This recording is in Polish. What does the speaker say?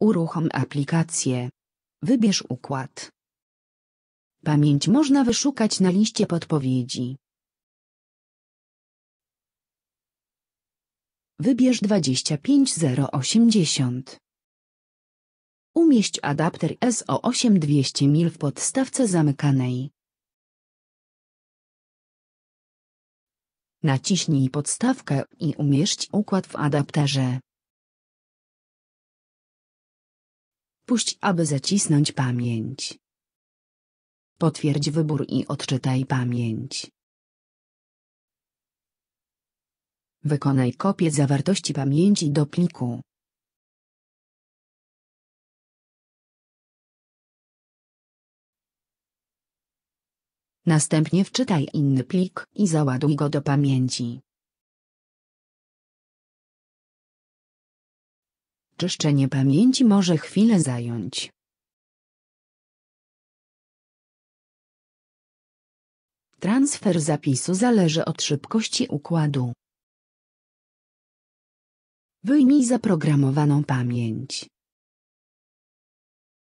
Uruchom aplikację. Wybierz układ. Pamięć można wyszukać na liście podpowiedzi. Wybierz 25080. Umieść adapter SO8 200 mil w podstawce zamykanej. Naciśnij podstawkę i umieść układ w adapterze. Puść, aby zacisnąć pamięć. Potwierdź wybór i odczytaj pamięć. Wykonaj kopię zawartości pamięci do pliku. Następnie wczytaj inny plik i załaduj go do pamięci. Czyszczenie pamięci może chwilę zająć. Transfer zapisu zależy od szybkości układu. Wyjmij zaprogramowaną pamięć.